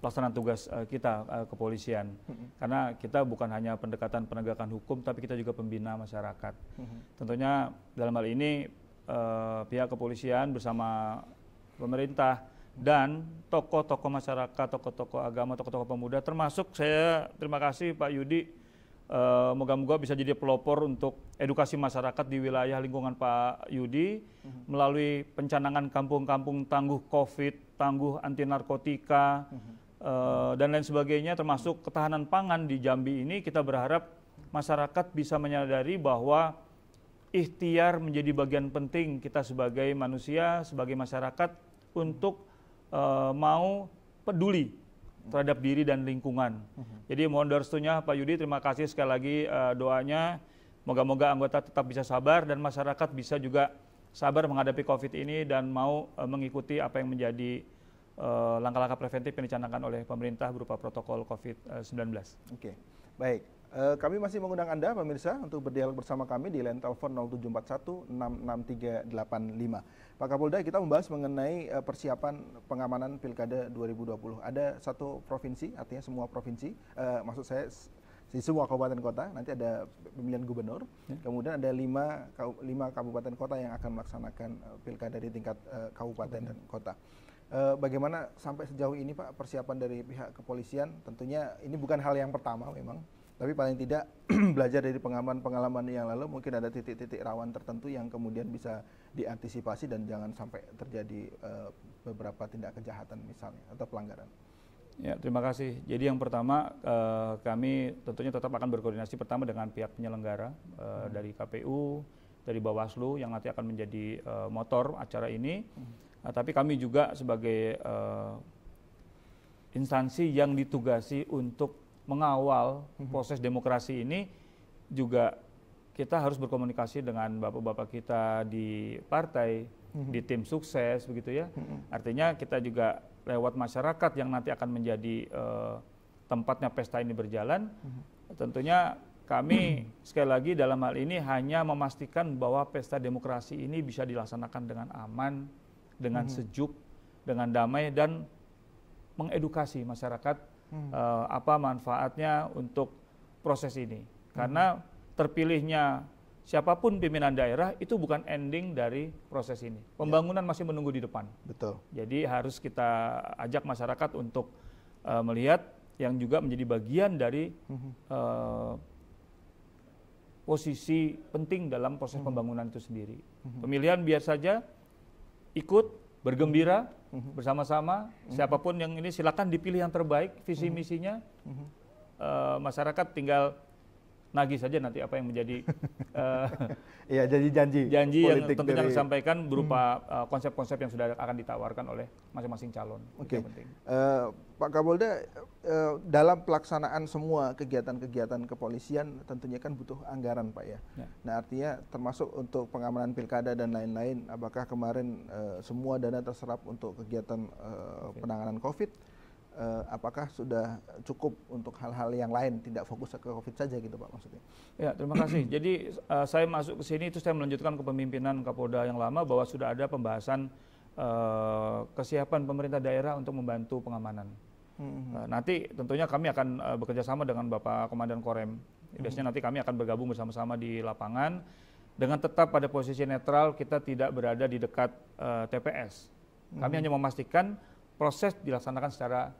pelaksanaan tugas uh, kita uh, kepolisian. Mm-hmm. Karena kita bukan hanya pendekatan penegakan hukum, tapi kita juga pembina masyarakat. Mm-hmm. Tentunya dalam hal ini uh, pihak kepolisian bersama pemerintah dan tokoh-tokoh masyarakat, tokoh-tokoh agama, tokoh-tokoh pemuda, termasuk saya terima kasih Pak Yudi, uh, moga-moga bisa jadi pelopor untuk edukasi masyarakat di wilayah lingkungan Pak Yudi mm-hmm. melalui pencanangan kampung-kampung tangguh COVID, tangguh anti narkotika. Mm-hmm Eh, dan lain sebagainya termasuk ketahanan pangan di Jambi ini kita berharap masyarakat bisa menyadari bahwa ikhtiar menjadi bagian penting kita sebagai manusia, sebagai masyarakat untuk uh, mau peduli terhadap diri dan lingkungan. Mhm. Jadi mohon doa Pak Yudi, terima kasih sekali lagi uh, doanya. Moga-moga anggota tetap bisa sabar dan masyarakat bisa juga sabar menghadapi COVID ini dan mau uh, mengikuti apa yang menjadi Eh, langkah-langkah preventif yang dicanangkan oleh pemerintah berupa protokol COVID-19. Oke, baik. Uh, kami masih mengundang Anda, pemirsa, untuk berdialog bersama kami di line telepon 0741 66385. Pak Kapolda, kita membahas mengenai eh, persiapan pengamanan Pilkada 2020. Ada satu provinsi, artinya semua provinsi, uh, maksud saya di semua kabupaten kota nanti ada pemilihan gubernur ya. kemudian ada lima lima kabupaten kota yang akan melaksanakan pilkada di tingkat uh, kabupaten dan kota Eh, bagaimana sampai sejauh ini Pak persiapan dari pihak kepolisian? Tentunya ini bukan hal yang pertama memang, tapi paling tidak belajar dari pengalaman-pengalaman yang lalu mungkin ada titik-titik rawan tertentu yang kemudian bisa diantisipasi dan jangan sampai terjadi eh, beberapa tindak kejahatan misalnya atau pelanggaran. Ya, terima kasih. Jadi yang pertama eh, kami tentunya tetap akan berkoordinasi pertama dengan pihak penyelenggara eh, hmm. dari KPU, dari Bawaslu yang nanti akan menjadi eh, motor acara ini. Hmm. Nah, tapi kami juga sebagai uh, instansi yang ditugasi untuk mengawal mhm. proses demokrasi ini juga kita harus berkomunikasi dengan bapak-bapak kita di partai, mhm. di tim sukses begitu ya. Mhm. Artinya kita juga lewat masyarakat yang nanti akan menjadi uh, tempatnya pesta ini berjalan. Tentunya kami sekali lagi dalam hal ini hanya memastikan bahwa pesta demokrasi ini bisa dilaksanakan dengan aman, dengan hmm. sejuk, dengan damai dan mengedukasi masyarakat hmm. uh, apa manfaatnya untuk proses ini. Hmm. Karena terpilihnya siapapun pimpinan daerah itu bukan ending dari proses ini. Ya. Pembangunan yeah. masih menunggu di depan. Betul. Jadi harus kita ajak masyarakat untuk uh, melihat yang juga menjadi bagian dari hmm. uh, posisi penting dalam proses hmm. pembangunan itu sendiri. Hmm. Pemilihan biar saja ikut bergembira mm-hmm. bersama-sama mm-hmm. siapapun yang ini silakan dipilih yang terbaik visi mhm. misinya mm-hmm. uh, masyarakat tinggal nagih saja nanti apa yang menjadi uh, ya jadi janji janji yang tentunya dari... disampaikan berupa mhm. eh, konsep-konsep hmm. uh, yang sudah akan ditawarkan oleh masing-masing calon. Oke. Okay. Uh, Pak Kapolda Eh, dalam pelaksanaan semua kegiatan-kegiatan kepolisian tentunya kan butuh anggaran Pak ya. ya. Nah artinya termasuk untuk pengamanan pilkada dan lain-lain, apakah kemarin uh, semua dana terserap untuk kegiatan uh, eh, COVID. penanganan COVID? Uh, apakah sudah cukup untuk hal-hal yang lain, tidak fokus ke COVID saja gitu Pak maksudnya? Ya terima kasih. Jadi uh, saya masuk ke sini itu saya melanjutkan kepemimpinan Kapolda yang lama bahwa sudah ada pembahasan uh, kesiapan pemerintah daerah untuk membantu pengamanan Hmm. Nanti tentunya kami akan eh, bekerja sama dengan Bapak Komandan Korem. Mm-hmm. Biasanya nanti kami akan bergabung bersama-sama di lapangan dengan tetap pada posisi netral kita tidak berada di dekat uh, eh, TPS. Kami hmm. hanya memastikan proses dilaksanakan secara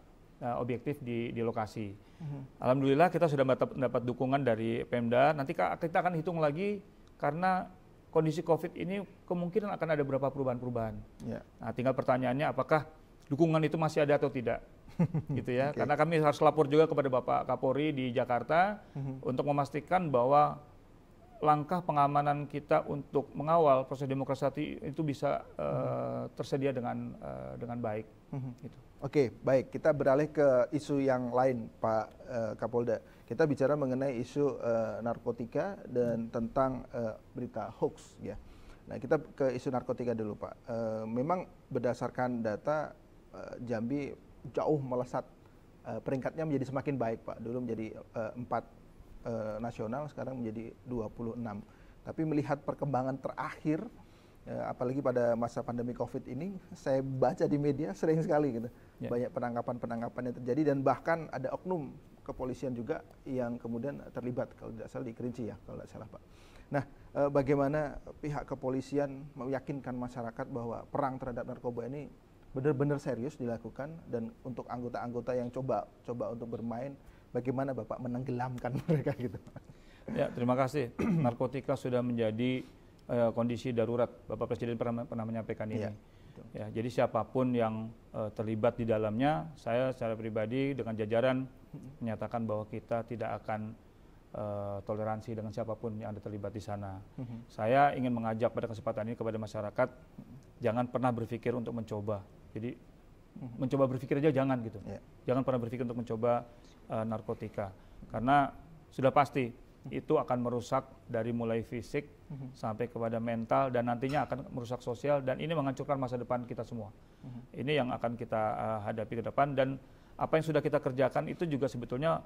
uh, objektif di, di lokasi. Hmm. Alhamdulillah kita sudah mendapat dukungan dari Pemda. Nanti kita akan hitung lagi karena kondisi COVID ini kemungkinan akan ada beberapa perubahan-perubahan. Yeah. Nah, tinggal pertanyaannya apakah dukungan itu masih ada atau tidak. gitu ya. Okay. Karena kami harus lapor juga kepada Bapak Kapolri di Jakarta mm-hmm. untuk memastikan bahwa langkah pengamanan kita untuk mengawal proses demokrasi itu bisa mm-hmm. tersedia dengan uh, dengan baik. Mm-hmm. Gitu. Oke, okay, baik. Kita beralih ke isu yang lain, Pak uh, Kapolda. Kita bicara mengenai isu uh, narkotika dan mm-hmm. tentang uh, berita hoax, ya. Nah, kita ke isu narkotika dulu, Pak. Uh, memang berdasarkan data uh, Jambi jauh melesat uh, peringkatnya menjadi semakin baik Pak. Dulu menjadi eh, empat uh, nasional sekarang menjadi 26. Tapi melihat perkembangan terakhir apalagi pada masa pandemi Covid ini saya baca di media sering sekali gitu. Yeah. Banyak penangkapan-penangkapan yang terjadi dan bahkan ada oknum kepolisian juga yang kemudian terlibat kalau tidak salah di Kerinci ya kalau tidak salah Pak. Nah, bagaimana pihak kepolisian meyakinkan masyarakat bahwa perang terhadap narkoba ini benar-benar serius dilakukan dan untuk anggota-anggota yang coba coba untuk bermain bagaimana Bapak menenggelamkan mereka gitu. Ya, terima kasih. Narkotika sudah menjadi uh, kondisi darurat. Bapak Presiden pernah pernah menyampaikan ini. Ya, ya jadi siapapun yang uh, terlibat di dalamnya, saya secara pribadi dengan jajaran menyatakan bahwa kita tidak akan uh, toleransi dengan siapapun yang ada terlibat di sana. Saya ingin mengajak pada kesempatan ini kepada masyarakat jangan pernah berpikir untuk mencoba jadi mencoba berpikir aja jangan gitu. Yeah. Jangan pernah berpikir untuk mencoba uh, narkotika karena sudah pasti itu akan merusak dari mulai fisik mm-hmm. sampai kepada mental dan nantinya akan merusak sosial dan ini menghancurkan masa depan kita semua. Mm-hmm. Ini yang akan kita uh, hadapi ke depan dan apa yang sudah kita kerjakan itu juga sebetulnya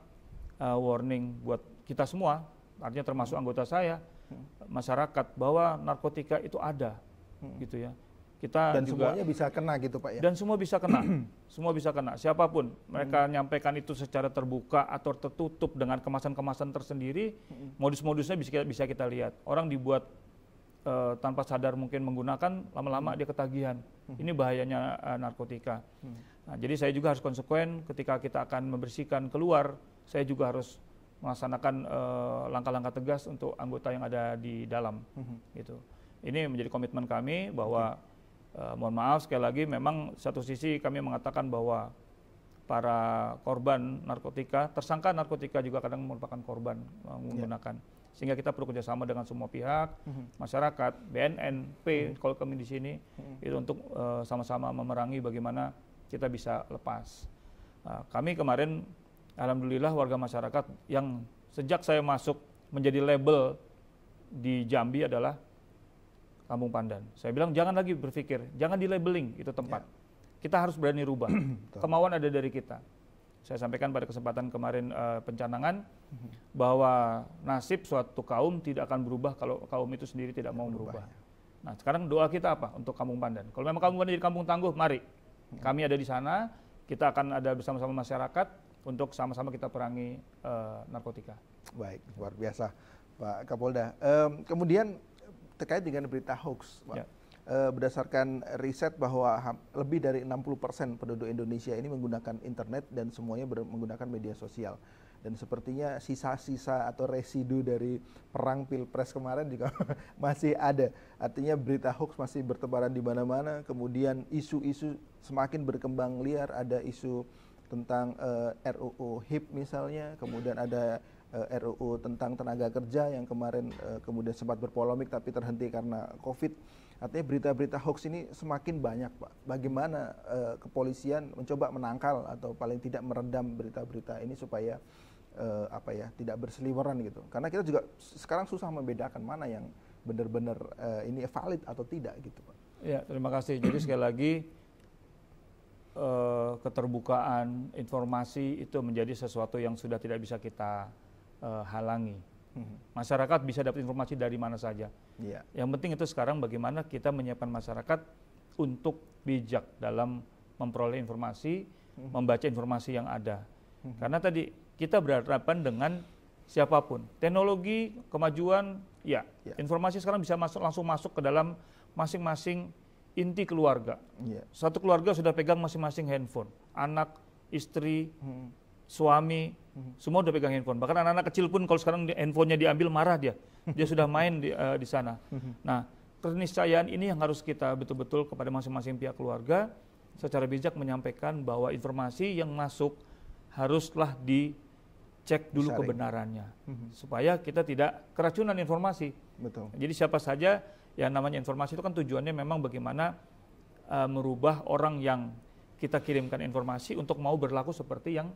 uh, warning buat kita semua, artinya termasuk anggota saya, mhm. masyarakat bahwa narkotika itu ada, hmm gitu ya. Kita dan juga, semuanya bisa kena gitu Pak ya. Dan semua bisa kena. semua bisa kena siapapun. Mereka hmm. nyampaikan itu secara terbuka atau tertutup dengan kemasan-kemasan tersendiri, hmm. modus-modusnya bisa kita, bisa kita lihat. Orang dibuat uh, tanpa sadar mungkin menggunakan lama-lama hmm. dia ketagihan. Hmm. Ini bahayanya uh, narkotika. Hmm. Nah, jadi saya juga harus konsekuen ketika kita akan membersihkan keluar, saya juga harus melaksanakan eh, langkah-langkah tegas untuk anggota yang ada di dalam. Hmm. Gitu. Ini menjadi komitmen kami bahwa hmm Uh, mohon maaf sekali lagi memang satu sisi kami mengatakan bahwa para korban narkotika, tersangka narkotika juga kadang merupakan korban eh, ya. menggunakan. Yeah. Sehingga kita perlu kerjasama dengan semua pihak, mm -hmm. masyarakat, BNNP, mm -hmm. kalau kami di sini, mm -hmm. itu untuk eh, sama-sama uh, memerangi bagaimana kita bisa lepas. Uh, kami kemarin, alhamdulillah warga masyarakat yang sejak saya masuk menjadi label di Jambi adalah Kampung Pandan. Saya bilang jangan lagi berpikir, jangan di labeling itu tempat. Ya. Kita harus berani rubah. Kemauan ada dari kita. Saya sampaikan pada kesempatan kemarin uh, pencanangan mhm. bahwa nasib suatu kaum tidak akan berubah kalau kaum itu sendiri tidak, mau berubah. berubah. Ya. Nah, sekarang doa kita apa untuk Kampung Pandan? Kalau memang Kampung Pandan jadi kampung tangguh, mari. Mhm. Kami ada di sana, kita akan ada bersama-sama masyarakat untuk sama-sama kita perangi uh, narkotika. Baik, luar biasa Pak Kapolda. Um, kemudian terkait dengan berita hoax, Pak. Ya. Eh, berdasarkan riset bahwa lebih dari 60% penduduk Indonesia ini menggunakan internet dan semuanya menggunakan media sosial. Dan sepertinya sisa-sisa atau residu dari perang pilpres kemarin juga masih ada. Artinya berita hoax masih bertebaran di mana-mana. Kemudian isu-isu semakin berkembang liar. Ada isu tentang uh, eh, RUU HIP misalnya, kemudian ada Eh, RUU tentang tenaga kerja yang kemarin eh, kemudian sempat berpolemik tapi terhenti karena COVID. Artinya berita-berita hoax ini semakin banyak, Pak. Bagaimana eh, kepolisian mencoba menangkal atau paling tidak meredam berita-berita ini supaya apa ya, tidak berseliweran gitu. Karena kita juga sekarang susah membedakan mana yang benar-benar ini valid atau tidak gitu, Pak. Ya, terima kasih. Jadi sekali lagi keterbukaan informasi itu menjadi sesuatu yang sudah tidak bisa kita uh, halangi. Hmm. Masyarakat bisa dapat informasi dari mana saja. Ya. Yang penting itu sekarang bagaimana kita menyiapkan masyarakat untuk bijak dalam memperoleh informasi, hmm. membaca informasi yang ada. Hmm. Karena tadi kita berhadapan dengan siapapun. Teknologi, kemajuan, ya. ya. Informasi sekarang bisa masuk langsung masuk ke dalam masing-masing inti keluarga. Ya. Satu keluarga sudah pegang masing-masing handphone. Anak, istri, suami, hmm. semua udah pegang handphone. Bahkan anak-anak kecil pun kalau sekarang handphonenya diambil marah dia. Dia sudah main di, uh, di sana. Hmm. Nah, keniscayaan ini yang harus kita betul-betul kepada masing-masing pihak keluarga secara bijak menyampaikan bahwa informasi yang masuk haruslah dicek dulu kebenarannya. Hmm. Supaya kita tidak keracunan informasi. Betul. Jadi siapa saja yang namanya informasi itu kan tujuannya memang bagaimana uh, merubah orang yang kita kirimkan informasi untuk mau berlaku seperti yang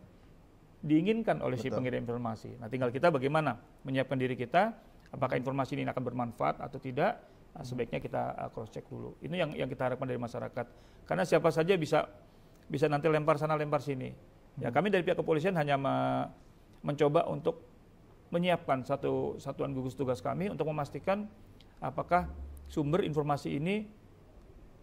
diinginkan oleh Betul. si pengirim informasi. Nah, tinggal kita bagaimana menyiapkan diri kita, apakah informasi ini akan bermanfaat atau tidak, nah, sebaiknya kita uh, cross check dulu. Ini yang yang kita harapkan dari masyarakat. Karena siapa saja bisa bisa nanti lempar sana lempar sini. Ya, hmm. kami dari pihak kepolisian hanya me mencoba untuk menyiapkan satu satuan gugus tugas kami untuk memastikan apakah sumber informasi ini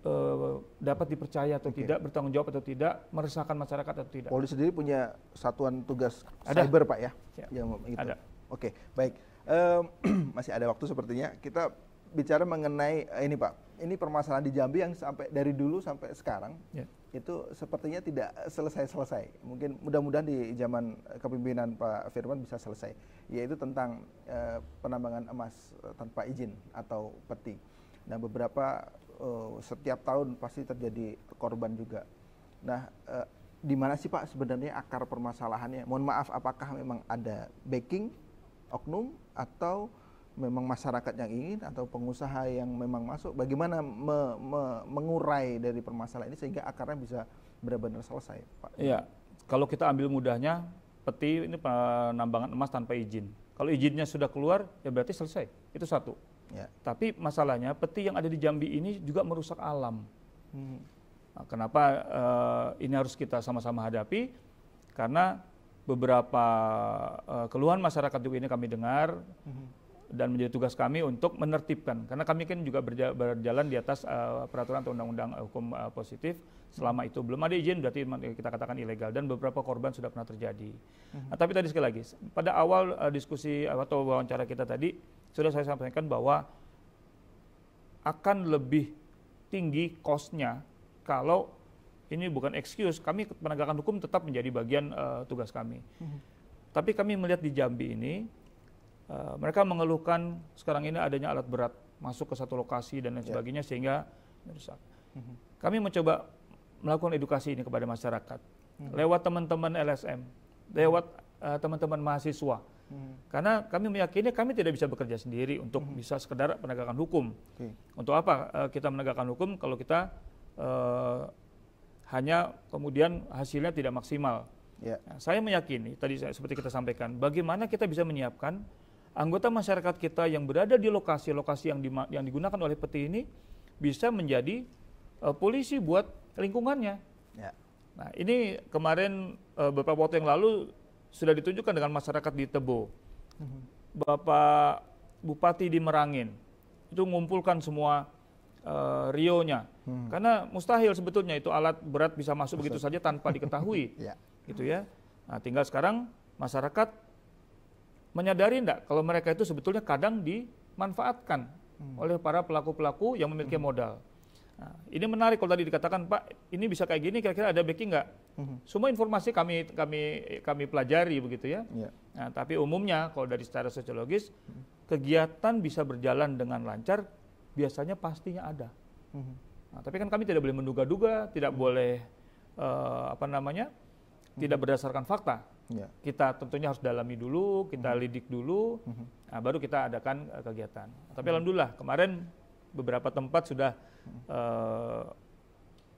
Eh, dapat dipercaya atau okay. tidak, bertanggung jawab atau tidak, meresahkan masyarakat atau tidak. Polri sendiri punya satuan tugas ada. cyber pak ya? ya. Yang gitu. Ada. Oke, okay, baik. Um, masih ada waktu sepertinya. Kita bicara mengenai eh, ini pak, ini permasalahan di Jambi yang sampai dari dulu sampai sekarang ya. itu sepertinya tidak selesai-selesai. Mungkin mudah-mudahan di zaman eh, kepemimpinan Pak Firman bisa selesai. Yaitu tentang uh, penambangan emas tanpa izin atau peti. dan nah, beberapa Eh, setiap tahun pasti terjadi korban juga. Nah, uh, di mana sih Pak sebenarnya akar permasalahannya? Mohon maaf, apakah memang ada backing oknum atau memang masyarakat yang ingin atau pengusaha yang memang masuk? Bagaimana me, me, mengurai dari permasalahan ini sehingga akarnya bisa benar-benar selesai, Pak? Iya, kalau kita ambil mudahnya, peti ini penambangan emas tanpa izin. Kalau izinnya sudah keluar, ya berarti selesai. Itu satu. Yeah. Tapi masalahnya peti yang ada di Jambi ini juga merusak alam. Hmm. Nah, kenapa uh, ini harus kita sama-sama hadapi? Karena beberapa uh, keluhan masyarakat juga ini kami dengar hmm. dan menjadi tugas kami untuk menertibkan. Karena kami kan juga berja berjalan di atas uh, peraturan atau undang-undang hukum uh, positif. Selama hmm. itu belum ada izin berarti kita katakan ilegal dan beberapa korban sudah pernah terjadi. Hmm. Nah, tapi tadi sekali lagi pada awal uh, diskusi atau wawancara kita tadi sudah saya sampaikan bahwa akan lebih tinggi kosnya kalau ini bukan excuse, kami penegakan hukum tetap menjadi bagian uh, tugas kami. Hmm. Tapi kami melihat di Jambi ini, uh, mereka mengeluhkan sekarang ini adanya alat berat masuk ke satu lokasi dan lain ya. sebagainya sehingga merusak. Hmm. Kami mencoba melakukan edukasi ini kepada masyarakat hmm. lewat teman-teman LSM, lewat uh, eh, teman -teman mahasiswa Hmm. Karena kami meyakini kami tidak bisa bekerja sendiri untuk hmm. bisa sekedar penegakan hukum. Okay. Untuk apa eh, kita menegakkan hukum kalau kita uh, hanya kemudian hasilnya tidak maksimal. Yeah. Nah, saya meyakini tadi seperti kita sampaikan, bagaimana kita bisa menyiapkan anggota masyarakat kita yang berada di lokasi-lokasi yang, di, yang digunakan oleh peti ini bisa menjadi uh, polisi buat lingkungannya. Yeah. Nah ini kemarin uh, beberapa waktu yang lalu sudah ditunjukkan dengan masyarakat di Tebo. Mhm. Bapak Bupati di Merangin itu ngumpulkan semua uh, rionya. Hmm. Karena mustahil sebetulnya itu alat berat bisa masuk Maksud. begitu saja tanpa diketahui. ya. Gitu ya. Nah, tinggal sekarang masyarakat menyadari enggak kalau mereka itu sebetulnya kadang dimanfaatkan hmm. oleh para pelaku-pelaku yang memiliki hmm. modal. Nah, ini menarik kalau tadi dikatakan Pak, ini bisa kayak gini, kira-kira ada backing nggak? Mm-hmm. Semua informasi kami kami kami pelajari begitu ya. Yeah. Nah, tapi umumnya kalau dari secara sosiologis, mm-hmm. kegiatan bisa berjalan dengan lancar, biasanya pastinya ada. Mm-hmm. Nah, tapi kan kami tidak boleh menduga-duga, tidak mm-hmm. boleh uh, apa namanya, mm-hmm. tidak berdasarkan fakta. Yeah. Kita tentunya harus dalami dulu, kita mm-hmm. lidik dulu, mm-hmm. nah, baru kita adakan uh, kegiatan. Tapi mm-hmm. alhamdulillah kemarin beberapa tempat sudah uh,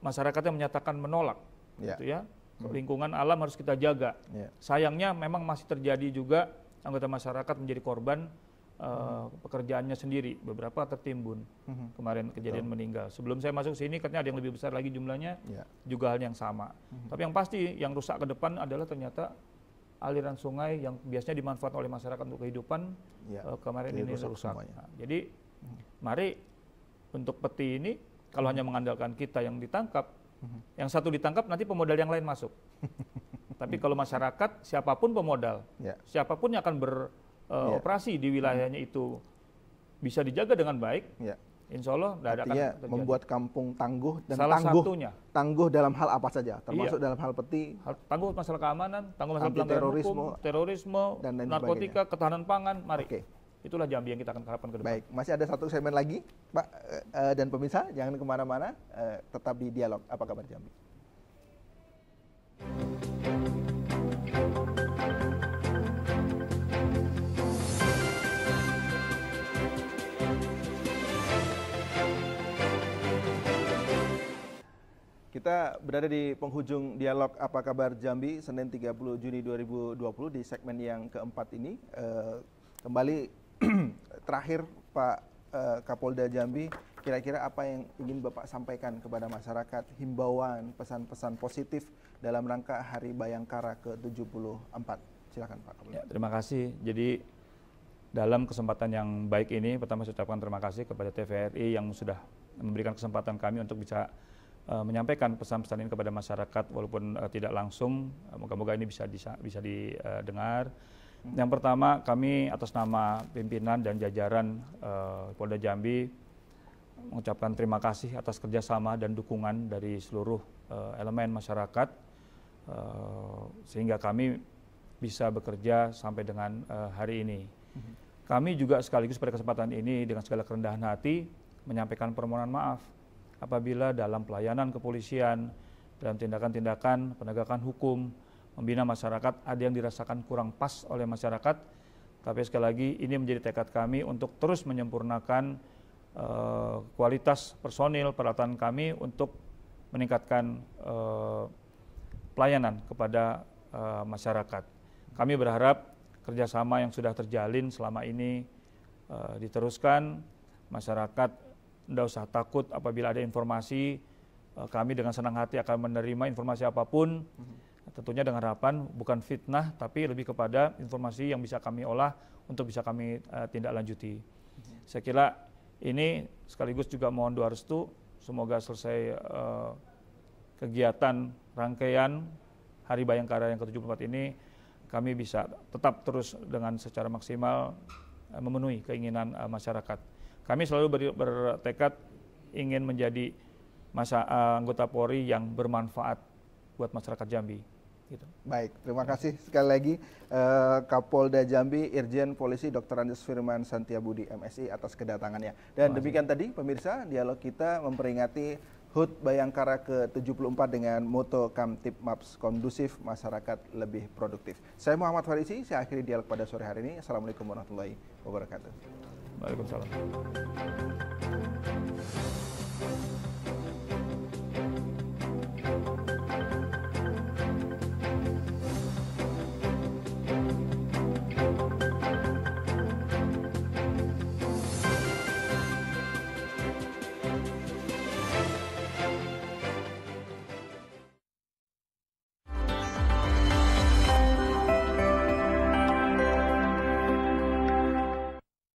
masyarakatnya menyatakan menolak, yeah. gitu ya. Hmm. Lingkungan alam harus kita jaga. Yeah. Sayangnya memang masih terjadi juga anggota masyarakat menjadi korban uh, hmm. pekerjaannya sendiri. Beberapa tertimbun hmm. kemarin kejadian Betul. meninggal. Sebelum saya masuk sini katanya ada yang lebih besar lagi jumlahnya, yeah. juga hal yang sama. Hmm. Tapi yang pasti yang rusak ke depan adalah ternyata aliran sungai yang biasanya dimanfaatkan oleh masyarakat untuk kehidupan ya, uh, kemarin ini rusak. Nah, jadi hmm. mari bentuk peti ini kalau hanya hmm. mengandalkan kita yang ditangkap, hmm. yang satu ditangkap nanti pemodal yang lain masuk. Tapi kalau masyarakat siapapun pemodal, yeah. siapapun yang akan beroperasi eh, ya. uh, yeah. di wilayahnya itu bisa dijaga dengan baik. Yeah. Insya Allah tidak ada akan terjadi. membuat kampung tangguh dan Salah tangguh, satunya. tangguh dalam hal apa saja, termasuk iya. dalam hal peti. Hal, tangguh masalah keamanan, tangguh masalah terorisme, terorisme, dan lain narkotika, sebagainya. ketahanan pangan, mari. Okay itulah Jambi yang kita akan harapkan ke depan. Baik, masih ada satu segmen lagi, Pak e, dan pemirsa, jangan kemana-mana, e, tetap di dialog. Apa kabar Jambi? Kita berada di penghujung dialog Apa Kabar Jambi Senin 30 Juni 2020 di segmen yang keempat ini. E, kembali terakhir Pak eh, Kapolda Jambi, kira-kira apa yang ingin Bapak sampaikan kepada masyarakat, himbauan, pesan-pesan positif dalam rangka Hari Bayangkara ke-74? Silakan Pak Kapolda. Ya, terima kasih. Jadi dalam kesempatan yang baik ini, pertama saya ucapkan terima kasih kepada TVRI yang sudah memberikan kesempatan kami untuk bisa eh, menyampaikan pesan-pesan ini kepada masyarakat walaupun uh, tidak langsung. Moga-moga ini bisa bisa, bisa didengar. Uh, yang pertama kami atas nama pimpinan dan jajaran uh, Polda Jambi mengucapkan terima kasih atas kerjasama dan dukungan dari seluruh uh, elemen masyarakat uh, sehingga kami bisa bekerja sampai dengan uh, hari ini. Mhm. Kami juga sekaligus pada kesempatan ini dengan segala kerendahan hati menyampaikan permohonan maaf apabila dalam pelayanan kepolisian, dalam tindakan-tindakan penegakan hukum, membina masyarakat, ada yang dirasakan kurang pas oleh masyarakat. Tapi sekali lagi ini menjadi tekad kami untuk terus menyempurnakan uh, kualitas personil peralatan kami untuk meningkatkan uh, pelayanan kepada uh, masyarakat. Kami berharap kerjasama yang sudah terjalin selama ini uh, diteruskan. Masyarakat tidak usah takut apabila ada informasi. Uh, kami dengan senang hati akan menerima informasi apapun. Mhm. Tentunya dengan harapan bukan fitnah, tapi lebih kepada informasi yang bisa kami olah untuk bisa kami uh, eh, tindak lanjuti. Saya kira ini sekaligus juga mohon doa restu, semoga selesai uh, kegiatan rangkaian Hari Bayangkara yang ke-74 ini, kami bisa tetap terus dengan secara maksimal uh, memenuhi keinginan uh, masyarakat. Kami selalu ber bertekad ingin menjadi masa uh, anggota Polri yang bermanfaat buat masyarakat Jambi. Gitu. Baik, terima kasih sekali lagi uh, Kapolda Jambi, Irjen Polisi Dr. Andes Firman Santiabudi MSI atas kedatangannya. Dan demikian tadi pemirsa dialog kita memperingati HUT Bayangkara ke-74 dengan moto Kamtip Maps kondusif masyarakat lebih produktif. Saya Muhammad Farisi, saya akhiri dialog pada sore hari ini. Assalamualaikum warahmatullahi wabarakatuh. Waalaikumsalam.